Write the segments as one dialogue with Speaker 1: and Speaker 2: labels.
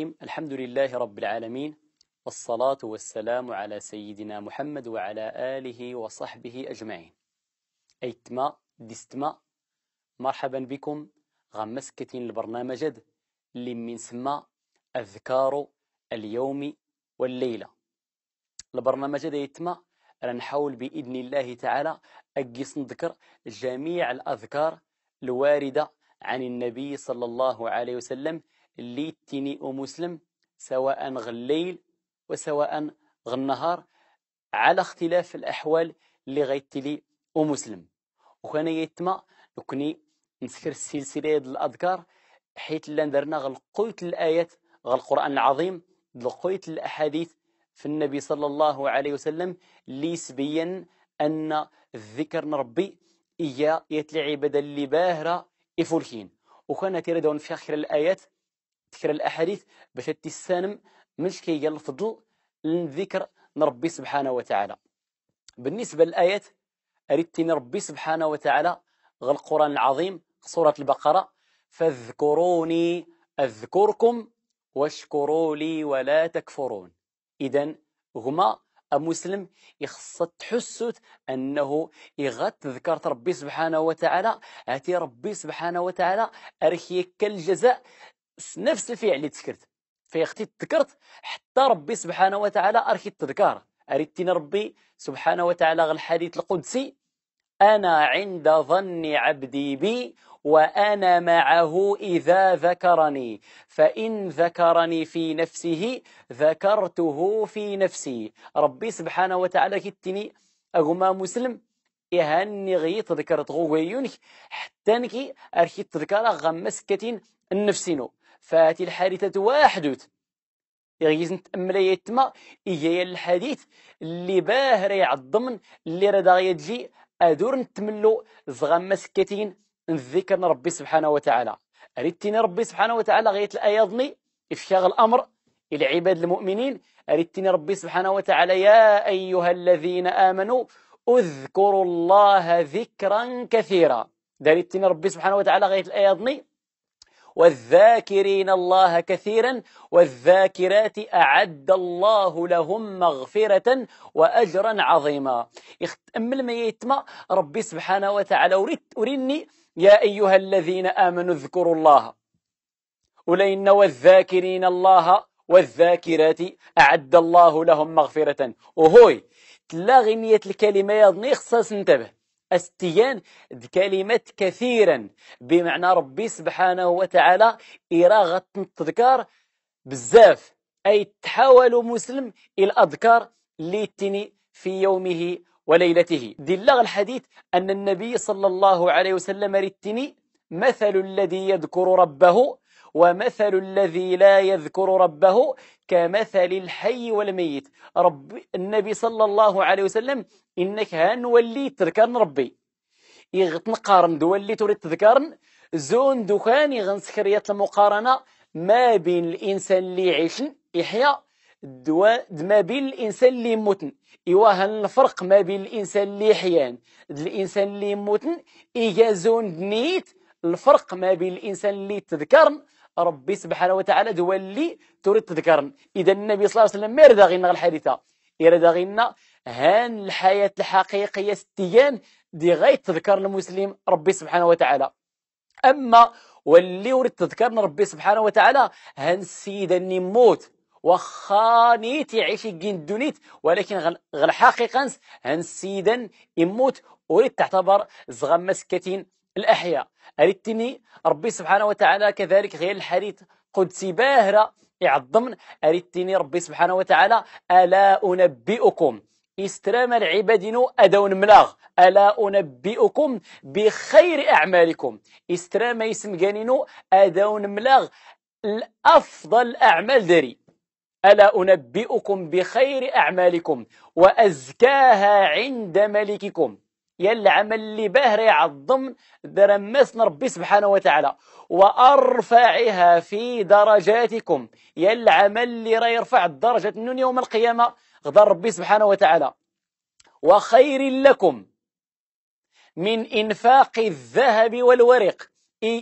Speaker 1: الحمد لله رب العالمين والصلاة والسلام على سيدنا محمد وعلى آله وصحبه أجمعين أيتما ديستما مرحبا بكم غمسكة البرنامج جد اللي من سما أذكار اليوم والليلة البرنامج هذا يتما نحاول بإذن الله تعالى أجيس نذكر جميع الأذكار الواردة عن النبي صلى الله عليه وسلم اللي تيني مسلم سواء غالليل وسواء غالنهار على اختلاف الأحوال اللي غيتلي مسلم وكان يتما نكوني نذكر السلسلة ديال الأذكار حيت لا درنا غلقويت الآيات غالقرآن العظيم لقيت الأحاديث في النبي صلى الله عليه وسلم ليسبيا أن الذكر نربي إيا يتلي عبادة اللي باهرة إفولكين وكان تيردون في آخر الآيات تكرر الأحاديث باش تسانم مش كي الفضل للذكر نربي سبحانه وتعالى بالنسبة للآيات أردت ربي سبحانه وتعالى غل القرآن العظيم سورة البقرة فاذكروني أذكركم واشكروا لي ولا تكفرون إذا هما مسلم يخص تحسد أنه يغط ذكرت ربي سبحانه وتعالى أتي ربي سبحانه وتعالى أرخيك الجزاء نفس الفعل اللي تذكرت اختي تذكرت حتى ربي سبحانه وتعالى أركي التذكار أردتنا ربي سبحانه وتعالى الحديث القدسي أنا عند ظن عبدي بي وأنا معه إذا ذكرني فإن ذكرني في نفسه ذكرته في نفسي ربي سبحانه وتعالى كتني أغما مسلم يهني غي تذكرت غويونك حتى نكي أركي تذكر غمسكتين النفسينو فات الحادثة واحدوت يغيز نتأمل يتما إيا الحديث اللي باهر يعظمن اللي راه داغ يجي أدور نتملو زغام مسكتين نذكر ربي سبحانه وتعالى أريدتني ربي سبحانه وتعالى غاية الآية ظني إفشاغ الأمر إلى عباد المؤمنين أريدتني ربي سبحانه وتعالى يا أيها الذين آمنوا اذكروا الله ذكرا كثيرا داريتني ربي سبحانه وتعالى غاية الآية ظني والذاكرين الله كثيرا والذاكرات أعد الله لهم مغفرة وأجرا عظيما أمل ما يتم ربي سبحانه وتعالى أرني يا أيها الذين آمنوا اذكروا الله ولئن والذاكرين الله والذاكرات أعد الله لهم مغفرة وهوي تلا غنية الكلمة يظني خصاص انتبه استيان كلمة كثيرا بمعنى ربي سبحانه وتعالى إرا التذكار بزاف أي تحاول مسلم إلى أذكار لتني في يومه وليلته دلغ الحديث أن النبي صلى الله عليه وسلم رتني مثل الذي يذكر ربه ومثل الذي لا يذكر ربه كمثل الحي والميت رب النبي صلى الله عليه وسلم إنك هنولي تذكرن ربي يغتنقارن اللي تريد تذكرن زون دوكان غنسكريات المقارنة ما بين الإنسان اللي يعيشن يحيا ما بين الإنسان اللي يموتن إيوه الفرق ما بين الإنسان اللي يحيان الإنسان اللي يموتن زون نيت الفرق ما بين الإنسان اللي تذكرن ربي سبحانه وتعالى دو اللي تريد تذكرن إذا النبي صلى الله عليه وسلم ما يرضى غير الحادثة يرضى غير هان الحياة الحقيقية ستيان دي غاية تذكر المسلم ربي سبحانه وتعالى أما واللي ورد تذكر ربي سبحانه وتعالى هان السيد اني موت واخا نيت يعيش كين دونيت ولكن غل هان السيد يموت وريد تعتبر زغم مسكتين الأحياء أريتني ربي سبحانه وتعالى كذلك غير الحديث قدسي باهرة يعظمن أريتني ربي سبحانه وتعالى ألا أنبئكم استرام العبادين أدون ملاغ ألا أنبئكم بخير أعمالكم استرام يسمقانين أدون ملاغ الأفضل أعمال داري ألا أنبئكم بخير أعمالكم وأزكاها عند ملككم يا العمل اللي باه راه يعظم درمس ربي سبحانه وتعالى وارفعها في درجاتكم يا العمل اللي راه يرفع الدرجه النون يوم القيامه غدا ربي سبحانه وتعالى وخير لكم من انفاق الذهب والورق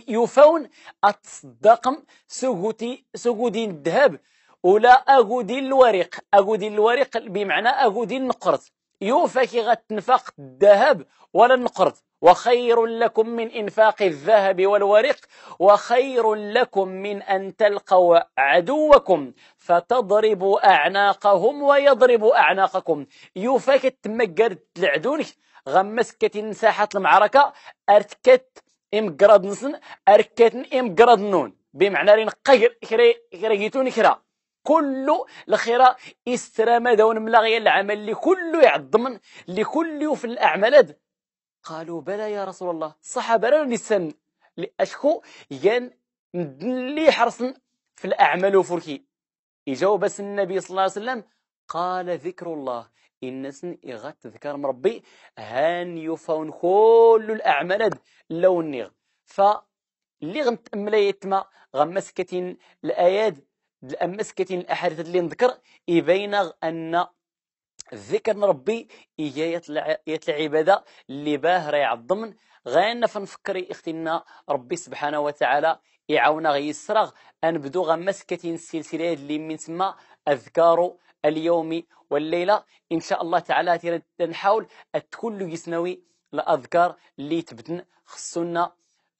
Speaker 1: يفون اتصدقم سجودي سجودي الذهب ولا اغودي الورق اغودي الورق بمعنى اغودي النقرت يوفك غتنفق الذهب ولا النقرض وخير لكم من إنفاق الذهب والورق وخير لكم من أن تلقوا عدوكم فتضربوا أعناقهم ويضربوا أعناقكم يوفاك تمقر لعدونك غمسك ساحة المعركة إم إمقرد نسن إم إمقرد نون بمعنى رين قير كري كريتون كرا كل الخيرة استرما دون ملاغي العمل لكل يعظم لكل في الأعمال قالوا بلى يا رسول الله صحابة لا لأشكو ين اللي حرصن في الأعمال وفركي يجاوب النبي صلى الله عليه وسلم قال ذكر الله سن إغت ذكر مربي هان يفون كل الأعمال لو النغ ف اللي غنتأمل يتما غمسكتين الآيات الأمسكة الأحاديث اللي نذكر يبين أن الذكر ربي ايات العبادة اللي باه راه يعظمن غانا فنفكر اختنا ربي سبحانه وتعالى يعاونا غيسرغ انبدو غمسكة السلسلة اللي من تما اذكار اليوم والليلة ان شاء الله تعالى نحاول تكون يسنوي الاذكار اللي تبدن خصنا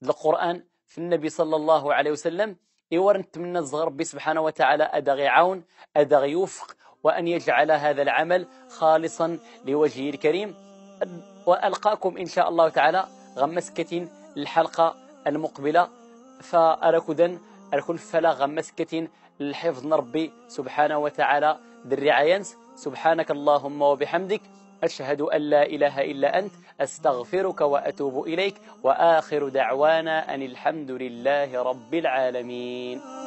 Speaker 1: القرآن في النبي صلى الله عليه وسلم إيوار نتمنى الصغر ربي سبحانه وتعالى أدغي عون أدغي يوفق وأن يجعل هذا العمل خالصا لوجهه الكريم وألقاكم إن شاء الله تعالى غمسكة الحلقة المقبلة فأركدا أركن فلا غمسكة الحفظ نربي سبحانه وتعالى ذي سبحانك اللهم وبحمدك أشهد أن لا إله إلا أنت أستغفرك وأتوب إليك وآخر دعوانا أن الحمد لله رب العالمين